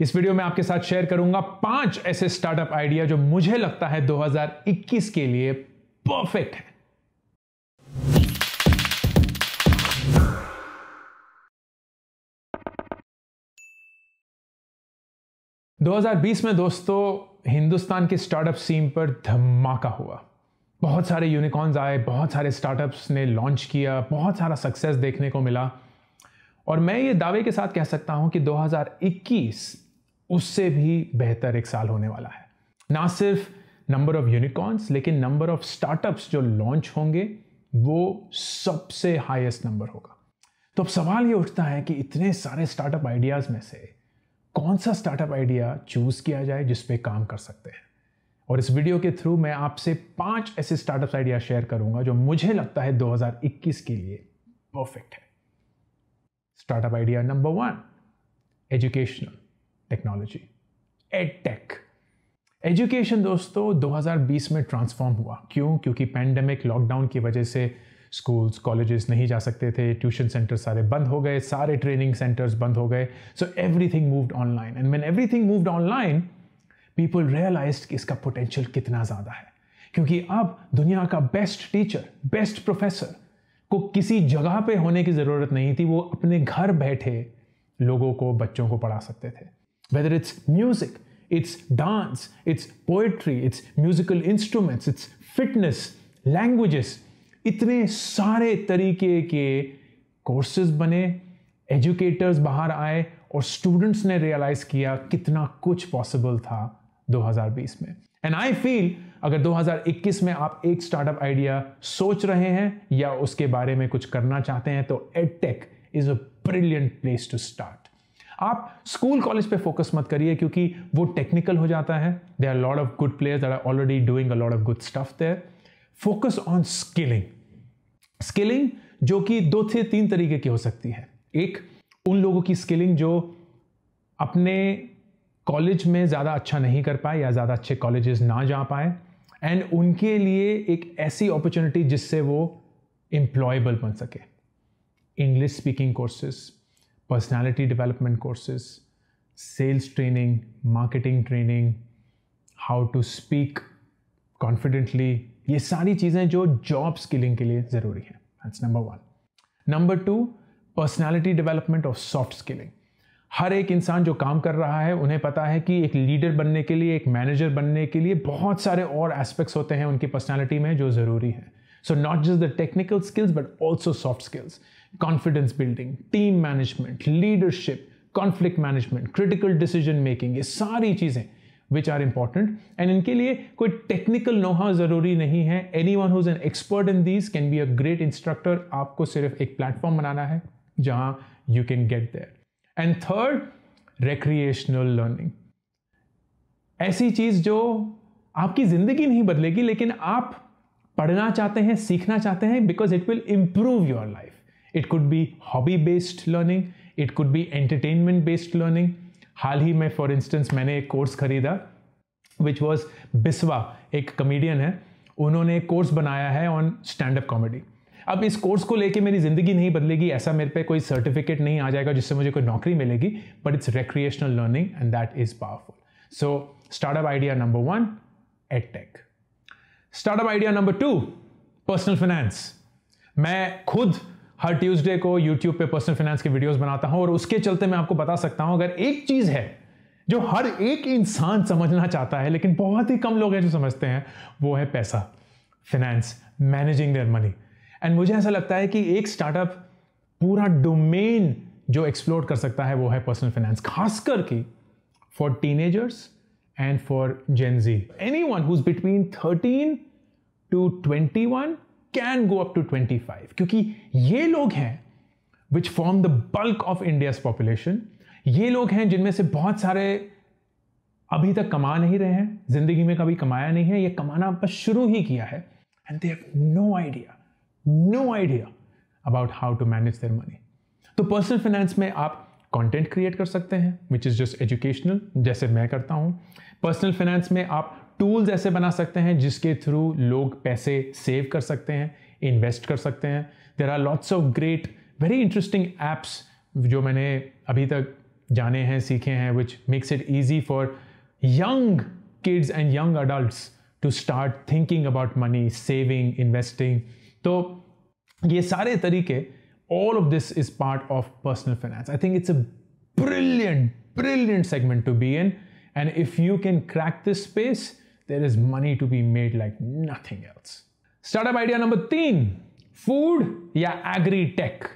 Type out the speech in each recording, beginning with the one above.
इस वीडियो में आपके साथ शेयर करूंगा पांच ऐसे स्टार्टअप आइडिया जो मुझे लगता है 2021 के लिए परफेक्ट है दो में दोस्तों हिंदुस्तान की स्टार्टअप सीन पर धमाका हुआ बहुत सारे यूनिकॉर्न्स आए बहुत सारे स्टार्टअप्स ने लॉन्च किया बहुत सारा सक्सेस देखने को मिला और मैं ये दावे के साथ कह सकता हूं कि 2021 उससे भी बेहतर एक साल होने वाला है ना सिर्फ नंबर ऑफ यूनिकॉर्न्स लेकिन नंबर ऑफ स्टार्टअप्स जो लॉन्च होंगे वो सबसे हाईएस्ट नंबर होगा तो अब सवाल ये उठता है कि इतने सारे स्टार्टअप आइडियाज़ में से कौन सा स्टार्टअप आइडिया चूज़ किया जाए जिस पे काम कर सकते हैं और इस वीडियो के थ्रू मैं आपसे पांच ऐसे स्टार्टअप आइडिया शेयर करूंगा जो मुझे लगता है 2021 के लिए परफेक्ट है startup idea number one educational technology tech education दोस्तों 2020 में ट्रांसफॉर्म हुआ क्यों क्योंकि पैंडमिक लॉकडाउन की वजह से स्कूल्स कॉलेजेस नहीं जा सकते थे ट्यूशन सेंटर सारे बंद हो गए सारे ट्रेनिंग सेंटर्स बंद हो गए so everything moved online and when everything moved online people realise कि इसका पोटेंशियल कितना ज़्यादा है क्योंकि अब दुनिया का बेस्ट टीचर बेस्ट प्रोफेसर को किसी जगह पे होने की ज़रूरत नहीं थी वो अपने घर बैठे लोगों को बच्चों को पढ़ा सकते थे Whether it's music, it's dance, it's poetry, it's musical instruments, it's fitness, languages, इतने सारे तरीके के कोर्सेज बने एजुकेटर्स बाहर आए और स्टूडेंट्स ने रियलाइज किया कितना कुछ पॉसिबल था 2020 में एंड आई फील अगर 2021 में आप एक स्टार्टअप आइडिया सोच रहे हैं या उसके बारे में कुछ करना चाहते हैं तो edtech is a brilliant place to start आप स्कूल कॉलेज पे फोकस मत करिए क्योंकि वो टेक्निकल हो जाता है they are lot of good players are already doing a lot of good stuff there focus on skilling skilling जो कि दो से तीन तरीके की हो सकती है एक उन लोगों की स्किलिंग जो अपने कॉलेज में ज़्यादा अच्छा नहीं कर पाए या ज़्यादा अच्छे कॉलेजेस ना जा पाए एंड उनके लिए एक ऐसी अपॉर्चुनिटी जिससे वो एम्प्लॉयबल बन सके English speaking courses personality development courses, sales training, marketing training, how to speak confidently. ये सारी चीज़ें जो जॉब स्किलिंग के लिए ज़रूरी है that's number one number two personality development और सॉफ्ट स्किलिंग हर एक इंसान जो काम कर रहा है उन्हें पता है कि एक लीडर बनने के लिए एक मैनेजर बनने के लिए बहुत सारे और एस्पेक्ट्स होते हैं उनकी पर्सनालिटी में जो ज़रूरी है So, not just the technical skills, but also soft skills confidence building, team management, leadership, conflict management, critical decision making, ये सारी चीज़ें विच आर इंपॉर्टेंट एंड इनके लिए कोई टेक्निकल नोहा ज़रूरी नहीं है anyone who's an expert in these can be a great instructor आपको सिर्फ एक प्लेटफॉर्म बनाना है जहाँ you can get there and third recreational learning ऐसी चीज़ जो आपकी ज़िंदगी नहीं बदलेगी लेकिन आप पढ़ना चाहते हैं सीखना चाहते हैं because it will improve your life it could be hobby based learning it could be entertainment based learning हाल ही में फॉर इंस्टेंस मैंने एक कोर्स खरीदा विच वॉज बिस्वा एक कमेडियन है उन्होंने एक कोर्स बनाया है ऑन स्टैंड अप कॉमेडी अब इस कोर्स को लेके मेरी ज़िंदगी नहीं बदलेगी ऐसा मेरे पे कोई सर्टिफिकेट नहीं आ जाएगा जिससे मुझे कोई नौकरी मिलेगी but it's recreational learning and that is powerful so startup idea number one edtech startup idea number two personal finance मैं खुद हर ट्यूसडे को यूट्यूब पे पर्सनल फाइनेंस के वीडियोस बनाता हूं और उसके चलते मैं आपको बता सकता हूं अगर एक चीज है जो हर एक इंसान समझना चाहता है लेकिन बहुत ही कम लोग हैं जो समझते हैं वो है पैसा finance managing their money and मुझे ऐसा लगता है कि एक स्टार्टअप पूरा डोमेन जो एक्सप्लोर कर सकता है वो है पर्सनल फाइनेंस खास करके for teenagers and for Gen Z. Anyone who's between 13 to 21 can go up to 25 क्योंकि ये लोग हैं which form the bulk of India's population. ये लोग हैं जिनमें से बहुत सारे अभी तक कमा नहीं रहे हैं जिंदगी में कभी कमाया नहीं है ये कमाना बस शुरू ही किया है and they have no idea no idea about how to manage their money तो पर्सनल फाइनेंस में आप कंटेंट क्रिएट कर सकते हैं विच इज़ जस्ट एजुकेशनल जैसे मैं करता हूँ पर्सनल फाइनेंस में आप टूल्स ऐसे बना सकते हैं जिसके थ्रू लोग पैसे सेव कर सकते हैं इन्वेस्ट कर सकते हैं there are lots of great very interesting apps जो मैंने अभी तक जाने हैं सीखे हैं which makes it easy for young kids and young adult to start thinking about money saving investing तो ये सारे तरीके all of this is part of personal finance. I think it's a brilliant, brilliant segment to be in. And if you can crack this space, there is money to be made like nothing else. Startup idea number तीन food ya agri tech?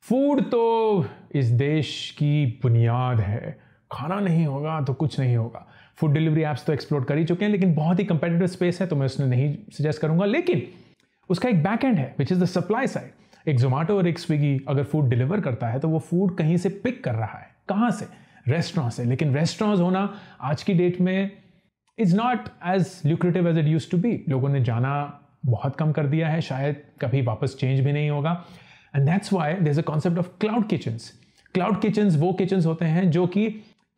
Food to is desh ki बुनियाद hai. खाना नहीं होगा तो कुछ नहीं होगा food delivery apps तो एक्सप्लोर कर ही चुके हैं लेकिन बहुत ही कंपेटेटिव स्पेस है तो मैं उसने नहीं सजेस्ट करूंगा लेकिन उसका एक बैक एंड है which is the supply side एक जोमेटो और एक स्विगी अगर फूड डिलीवर करता है तो वो फूड कहीं से पिक कर रहा है कहाँ से रेस्टोरेंट से लेकिन रेस्टोरेंट होना आज की डेट में is not as lucrative as it used to be लोगों ने जाना बहुत कम कर दिया है शायद कभी वापस चेंज भी नहीं होगा and that's why there is a concept of cloud kitchens cloud kitchens वो किचन्स होते हैं जो कि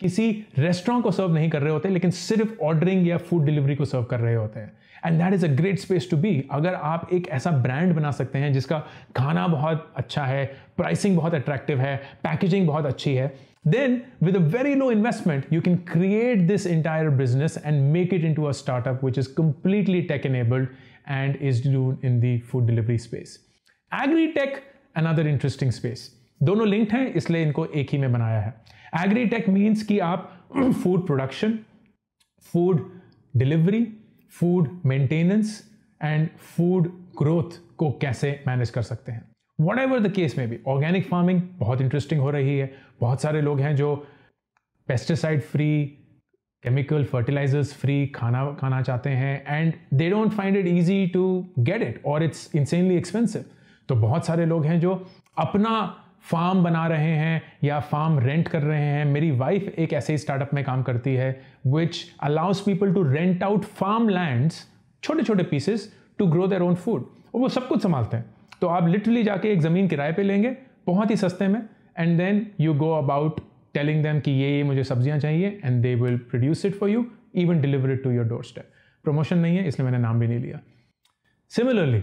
किसी रेस्टोरेंट को सर्व नहीं कर रहे होते लेकिन सिर्फ ऑर्डरिंग या फूड डिलीवरी को सर्व कर रहे होते हैं and that is a great space to be अगर आप एक ऐसा ब्रांड बना सकते हैं जिसका खाना बहुत अच्छा है प्राइसिंग बहुत अट्रैक्टिव है पैकेजिंग बहुत अच्छी है then with a very low investment you can create this entire business and make it into a startup which is completely tech enabled and is done in the food delivery space agritech other interesting space दोनों linked हैं इसलिए इनको एक ही में बनाया है agritech means कि आप food production food delivery food maintenance and food growth को कैसे मैनेज कर सकते हैं वट एवर द केस में भी ऑर्गेनिक फार्मिंग बहुत इंटरेस्टिंग हो रही है बहुत सारे लोग हैं जो pesticide free chemical fertilisers free खाना खाना चाहते हैं and they don't find it easy to get it और इट्स इंसेनली एक्सपेंसिव तो बहुत सारे लोग हैं जो अपना फार्म बना रहे हैं या फार्म रेंट कर रहे हैं मेरी वाइफ एक ऐसे ही स्टार्टअप में काम करती है which allows people to rent out farm lands छोटे छोटे pieces to grow their own food और वो सब कुछ संभालते हैं तो आप लिटरली जाके एक ज़मीन किराए पे लेंगे बहुत ही सस्ते में and then you go about telling them कि ये ये मुझे सब्जियाँ चाहिए and they will produce it for you even deliver it to your doorstep promotion नहीं है इसलिए मैंने नाम भी नहीं लिया सिमिलरली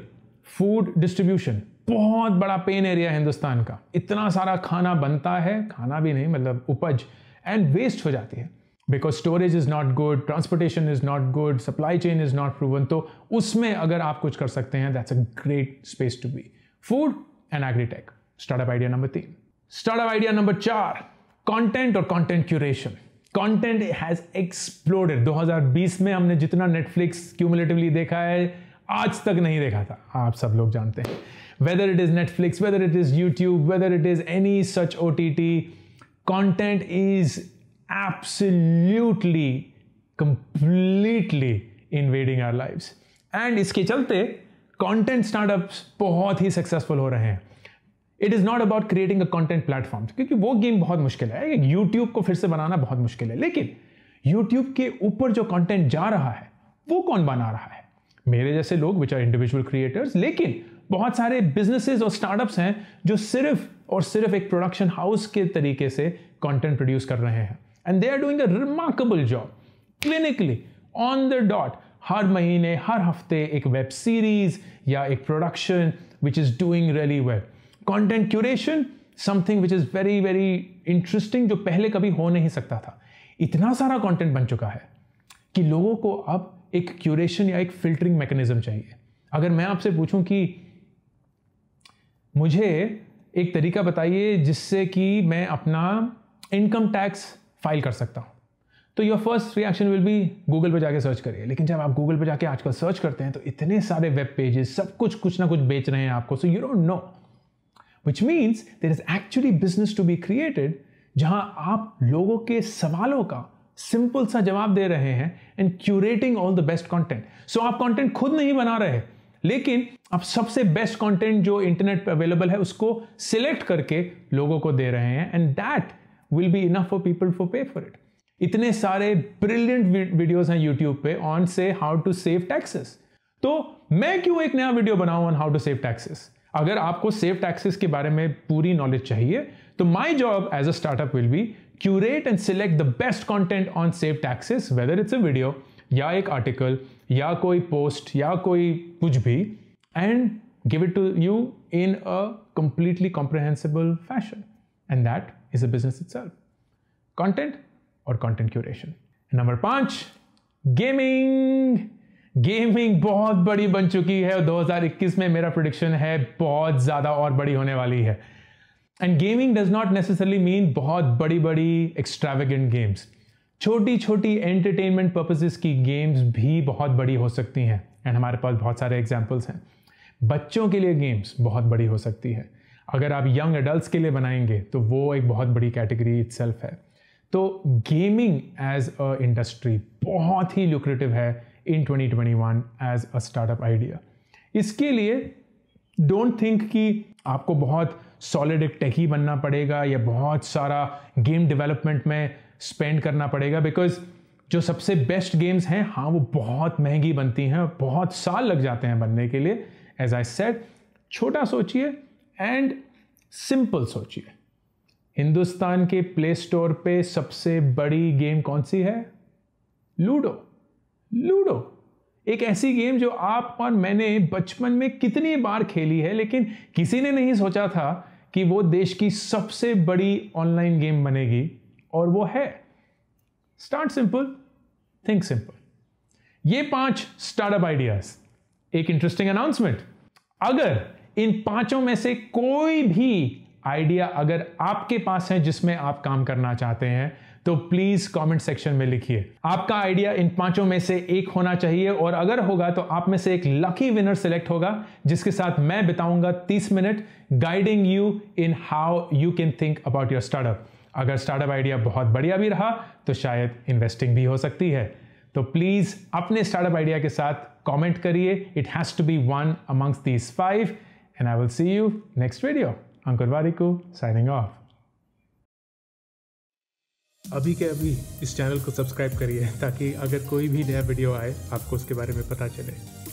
फूड डिस्ट्रीब्यूशन बहुत बड़ा पेन एरिया हिंदुस्तान का इतना सारा खाना बनता है खाना भी नहीं मतलब उपज एंड वेस्ट हो जाती है because storage is not good transportation is not good supply chain is not proven तो उसमें अगर आप कुछ कर सकते हैं that's a great space to be food and agritech startup idea number तीन स्टार्टअप आइडिया नंबर चार कॉन्टेंट और content curation content has exploded 2020 में हमने जितना नेटफ्लिक्स क्यूमुलेटिवली देखा है आज तक नहीं देखा था आप सब लोग जानते हैं whether it is Netflix, whether it is YouTube, whether it is any such OTT, content is absolutely, completely invading our lives. And इसके चलते कंटेंट स्टार्टअप्स बहुत ही सक्सेसफुल हो रहे हैं it is not about creating a content platform क्योंकि वो game बहुत मुश्किल है यूट्यूब को फिर से बनाना बहुत मुश्किल है लेकिन यूट्यूब के ऊपर जो कंटेंट जा रहा है वो कौन बना रहा है मेरे जैसे लोग विच आर इंडिविजुअल क्रिएटर्स लेकिन बहुत सारे बिजनेसेस और स्टार्टअप्स हैं जो सिर्फ और सिर्फ एक प्रोडक्शन हाउस के तरीके से कंटेंट प्रोड्यूस कर रहे हैं and they are doing a remarkable job clinically on the dot हर महीने हर हफ्ते एक वेब सीरीज या एक production which is doing really well content curation something which is very very interesting जो पहले कभी हो नहीं सकता था इतना सारा कंटेंट बन चुका है कि लोगों को अब एक क्यूरेशन या एक फिल्टरिंग मैकेनिज्म चाहिए अगर मैं आपसे पूछूं कि मुझे एक तरीका बताइए जिससे कि मैं अपना इनकम टैक्स फाइल कर सकता हूँ तो योर फर्स्ट रिएक्शन विल भी गूगल पर जाके सर्च करिए लेकिन जब आप गूगल पर जाके आजकल सर्च करते हैं तो इतने सारे वेब पेजेस सब कुछ कुछ ना कुछ बेच रहे हैं आपको so you don't know which means there is actually business to be created जहां आप लोगों के सवालों का सिंपल सा जवाब दे रहे हैं and curating all the best content so आप कॉन्टेंट खुद नहीं बना रहे लेकिन आप सबसे बेस्ट कंटेंट जो इंटरनेट पे अवेलेबल है उसको सिलेक्ट करके लोगों को दे रहे हैं and that will be enough for people for pay for it इतने सारे ब्रिलियंट वीडियोस हैं यूट्यूब पे ऑन से हाउ टू सेव टैक्सेस तो मैं क्यों एक नया वीडियो बनाऊं on how to save taxes अगर आपको सेव टैक्सेस के बारे में पूरी नॉलेज चाहिए तो my job as a startup will be curate and select the best content on save taxes whether it's a या एक आर्टिकल या कोई पोस्ट या कोई कुछ भी and give it to you in a completely comprehensible fashion and that is a business itself content और content curation number पाँच गेमिंग गेमिंग बहुत बड़ी बन चुकी है 2021 में मेरा प्रोडिक्शन है बहुत ज़्यादा और बड़ी होने वाली है and gaming does not necessarily mean बहुत बड़ी बड़ी एक्स्ट्रावेगेंट गेम्स छोटी छोटी एंटरटेनमेंट पर्पजेज़ की गेम्स भी बहुत बड़ी हो सकती हैं एंड हमारे पास बहुत सारे एग्जाम्पल्स हैं बच्चों के लिए गेम्स बहुत बड़ी हो सकती है अगर आप यंग एडल्ट के लिए बनाएंगे तो वो एक बहुत बड़ी कैटेगरी इट है तो गेमिंग एज अ इंडस्ट्री बहुत ही लुक्रेटिव है in 2021 as a startup idea इसके लिए डोंट थिंक कि आपको बहुत सॉलिड एक टेकी बनना पड़ेगा या बहुत सारा गेम डेवलपमेंट में स्पेंड करना पड़ेगा बिकॉज जो सबसे बेस्ट गेम्स हैं हाँ वो बहुत महंगी बनती हैं और बहुत साल लग जाते हैं बनने के लिए एज आई सेड छोटा सोचिए एंड सिंपल सोचिए हिंदुस्तान के प्ले स्टोर पे सबसे बड़ी गेम कौन सी है लूडो लूडो एक ऐसी गेम जो आप और मैंने बचपन में कितनी बार खेली है लेकिन किसी ने नहीं सोचा था कि वो देश की सबसे बड़ी ऑनलाइन गेम बनेगी और वो है स्टार्ट सिंपल थिंक सिंपल ये पांच स्टार्टअप आइडियाज एक इंटरेस्टिंग अनाउंसमेंट अगर इन पांचों में से कोई भी आइडिया अगर आपके पास है जिसमें आप काम करना चाहते हैं तो प्लीज कमेंट सेक्शन में लिखिए आपका आइडिया इन पांचों में से एक होना चाहिए और अगर होगा तो आप में से एक लकी विनर सिलेक्ट होगा जिसके साथ मैं बिताऊंगा 30 minute guiding you in how you can think about your startup अगर स्टार्टअप आइडिया बहुत बढ़िया भी रहा तो शायद इन्वेस्टिंग भी हो सकती है तो प्लीज़ अपने स्टार्टअप आइडिया के साथ कमेंट करिए it has to be one amongst these five and I will see you next video Ankur Warikoo signing off अभी के अभी इस चैनल को सब्सक्राइब करिए ताकि अगर कोई भी नया वीडियो आए आपको उसके बारे में पता चले